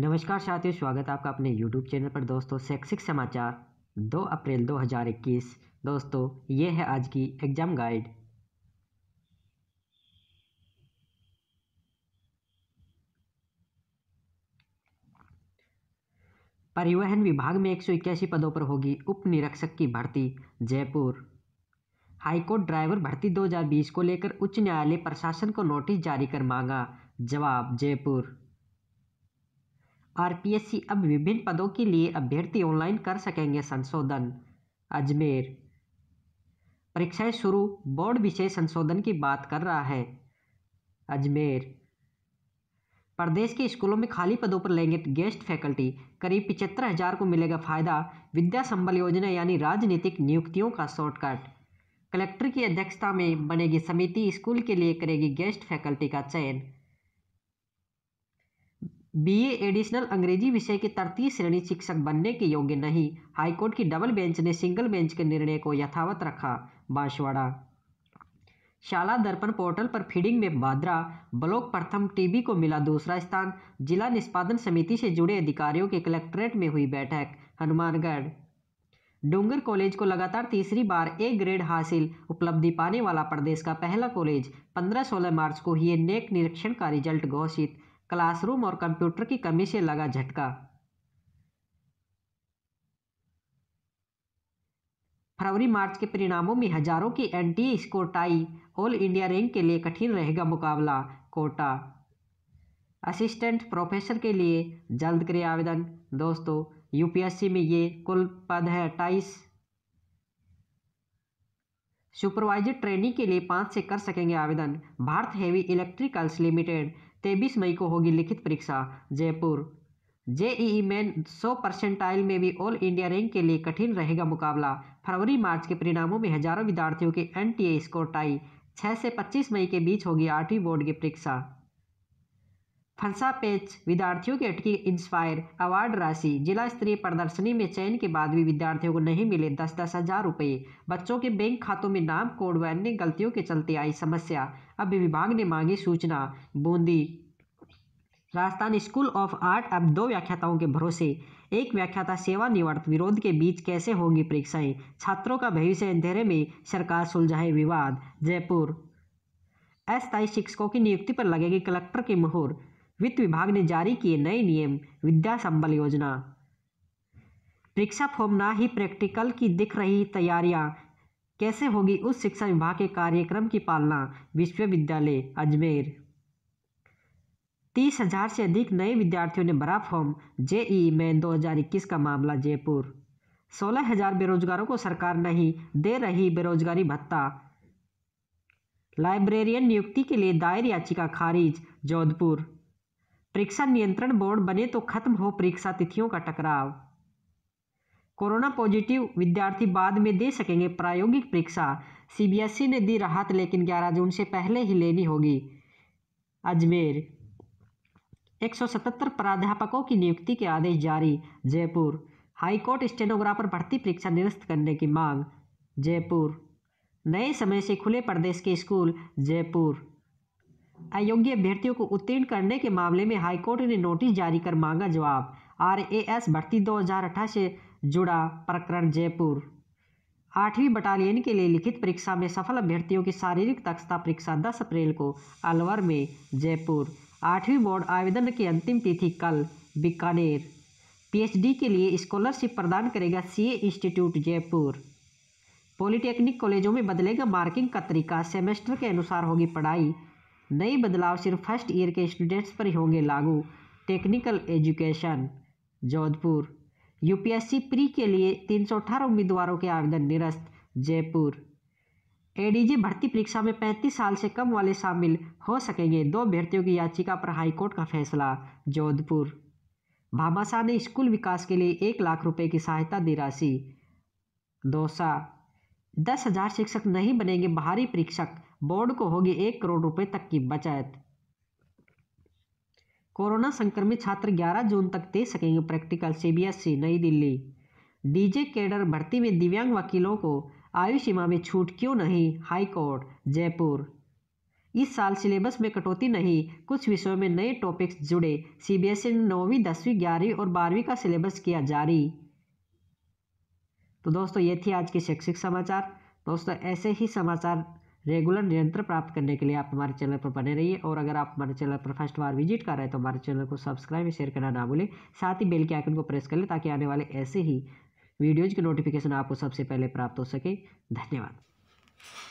नमस्कार साथियों स्वागत है आपका अपने YouTube चैनल पर दोस्तों शैक्षिक समाचार 2 अप्रैल 2021 दोस्तों ये है आज की एग्जाम गाइड परिवहन विभाग में एक पदों पर होगी उप निरीक्षक की भर्ती जयपुर हाईकोर्ट ड्राइवर भर्ती 2020 को लेकर उच्च न्यायालय प्रशासन को नोटिस जारी कर मांगा जवाब जयपुर आरपीएससी अब विभिन्न पदों के लिए अभ्यर्थी ऑनलाइन कर सकेंगे संशोधन अजमेर परीक्षाएं शुरू बोर्ड विषय संशोधन की बात कर रहा है अजमेर प्रदेश के स्कूलों में खाली पदों पर लेंगे गेस्ट फैकल्टी करीब पिचहत्तर हजार को मिलेगा फायदा विद्या संबल योजना यानी राजनीतिक नियुक्तियों का शॉर्टकट कलेक्टर की अध्यक्षता में बनेगी समिति स्कूल के लिए करेगी गेस्ट फैकल्टी का चयन बीए एडिशनल अंग्रेजी विषय के तृतीय श्रेणी शिक्षक बनने के योग्य नहीं हाईकोर्ट की डबल बेंच ने सिंगल बेंच के निर्णय को यथावत रखा बांसवाड़ा शाला दर्पण पोर्टल पर फीडिंग में बाद्रा ब्लॉक प्रथम टीबी को मिला दूसरा स्थान जिला निष्पादन समिति से जुड़े अधिकारियों के कलेक्ट्रेट में हुई बैठक हनुमानगढ़ डूंगर कॉलेज को लगातार तीसरी बार ए ग्रेड हासिल उपलब्धि पाने वाला प्रदेश का पहला कॉलेज 15-16 मार्च को ही नेक निरीक्षण का रिजल्ट घोषित क्लासरूम और कंप्यूटर की कमी से लगा झटका फरवरी मार्च के परिणामों में हजारों की एंटी स्कोटाई ऑल इंडिया रैंक के लिए कठिन रहेगा मुकाबला कोटा असिस्टेंट प्रोफेसर के लिए जल्द करें आवेदन दोस्तों यूपीएससी में ये कुल पद है अट्ठाईस सुपरवाइजर ट्रेनिंग के लिए पाँच से कर सकेंगे आवेदन भारत हेवी इलेक्ट्रिकल्स लिमिटेड तेईस मई को होगी लिखित परीक्षा जयपुर जेईई मेन 100 परसेंटाइल में भी ऑल इंडिया रैंक के लिए कठिन रहेगा मुकाबला फरवरी मार्च के परिणामों में हजारों विद्यार्थियों के एनटीए स्कोर टाई 6 से 25 मई के बीच होगी आठवीं बोर्ड की परीक्षा फंसा पेच विद्यार्थियों की अटकी इंस्पायर अवार्ड राशि जिला स्तरीय प्रदर्शनी में चयन के बाद भी विद्यार्थियों को नहीं मिले दस दस हजार रुपये बच्चों के बैंक खातों में नाम कोड व अन्य गलतियों के चलते आई समस्या अब विभाग ने मांगी सूचना Bundi Rajasthan school of art अब दो व्याख्याताओं के भरोसे एक व्याख्याता सेवानिवृत्त विरोध के बीच कैसे होंगी परीक्षाएं छात्रों का भविष्य अंधेरे में सरकार सुलझाए विवाद जयपुर अस्थायी शिक्षकों की नियुक्ति पर लगेगी कलेक्टर की मुहर वित्त विभाग ने जारी किए नए नियम विद्या संबल योजना परीक्षा फॉर्म ना ही प्रैक्टिकल की दिख रही तैयारियां कैसे होगी उस शिक्षा विभाग के कार्यक्रम की पालना विश्वविद्यालय अजमेर तीस हजार से अधिक नए विद्यार्थियों ने भरा फॉर्म जेई मैन 2021 का मामला जयपुर सोलह हजार बेरोजगारों को सरकार नहीं दे रही बेरोजगारी भत्ता लाइब्रेरियन नियुक्ति के लिए दायर याचिका खारिज जोधपुर परीक्षा नियंत्रण बोर्ड बने तो खत्म हो परीक्षा तिथियों का टकराव कोरोना पॉजिटिव विद्यार्थी बाद में दे सकेंगे प्रायोगिक परीक्षा सीबीएसई ने दी राहत लेकिन 11 जून से पहले ही लेनी होगी अजमेर 177 प्राध्यापकों की नियुक्ति के आदेश जारी जयपुर हाईकोर्ट स्टेनोग्राफर भर्ती परीक्षा निरस्त करने की मांग जयपुर नए समय से खुले प्रदेश के स्कूल जयपुर अयोग्य अभ्यर्थियों को उत्तीर्ण करने के मामले में हाईकोर्ट ने नोटिस जारी कर मांगा जवाब आर ए एस भर्ती अठारह से जुड़ा प्रकरण जयपुर आठवीं बटालियन के लिए लिखित परीक्षा में सफल अभ्यर्थियों की शारीरिक दक्षता परीक्षा 10 अप्रैल को अलवर में जयपुर आठवीं बोर्ड आवेदन की अंतिम तिथि कल बीकानेर पीएचडी के लिए स्कॉलरशिप प्रदान करेगा सीए इंस्टीट्यूट जयपुर पॉलिटेक्निक कॉलेजों में बदलेगा मार्किंग का तरीका सेमेस्टर के अनुसार होगी पढ़ाई नए बदलाव सिर्फ फर्स्ट ईयर के स्टूडेंट्स पर ही होंगे लागू technical education Jodhpur UPSC pre के लिए अठारह उम्मीदवारों के आवेदन निरस्त जयपुर एडीजी भर्ती परीक्षा में 35 साल से कम वाले शामिल हो सकेंगे दो अभ्यर्थियों की याचिका पर हाईकोर्ट का फैसला जोधपुर भामाशाह ने स्कूल विकास के लिए एक लाख रुपए की सहायता दी राशि दौसा दस हजार शिक्षक नहीं बनेंगे बाहरी परीक्षक बोर्ड को होगी एक करोड़ रुपए तक की बचत कोरोना संक्रमित छात्र 11 जून तक दे सकेंगे प्रैक्टिकल सीबीएसई e, नई दिल्ली डीजे केडर भर्ती में दिव्यांग वकीलों को आयु सीमा में छूट क्यों नहीं हाईकोर्ट जयपुर इस साल सिलेबस में कटौती नहीं कुछ विषयों में नए टॉपिक्स जुड़े सीबीएसई e ने नौवीं दसवीं ग्यारहवीं और बारहवीं का सिलेबस किया जारी तो दोस्तों ये थी आज के शैक्षिक समाचार दोस्तों ऐसे ही समाचार रेगुलर निरंतर प्राप्त करने के लिए आप हमारे चैनल पर बने रहिए और अगर आप हमारे चैनल पर फर्स्ट बार विजिट कर रहे हैं तो हमारे चैनल को सब्सक्राइब शेयर करना ना भूलें साथ ही बेल के आइकन को प्रेस कर लें ताकि आने वाले ऐसे ही वीडियोज़ की नोटिफिकेशन आपको सबसे पहले प्राप्त हो सके धन्यवाद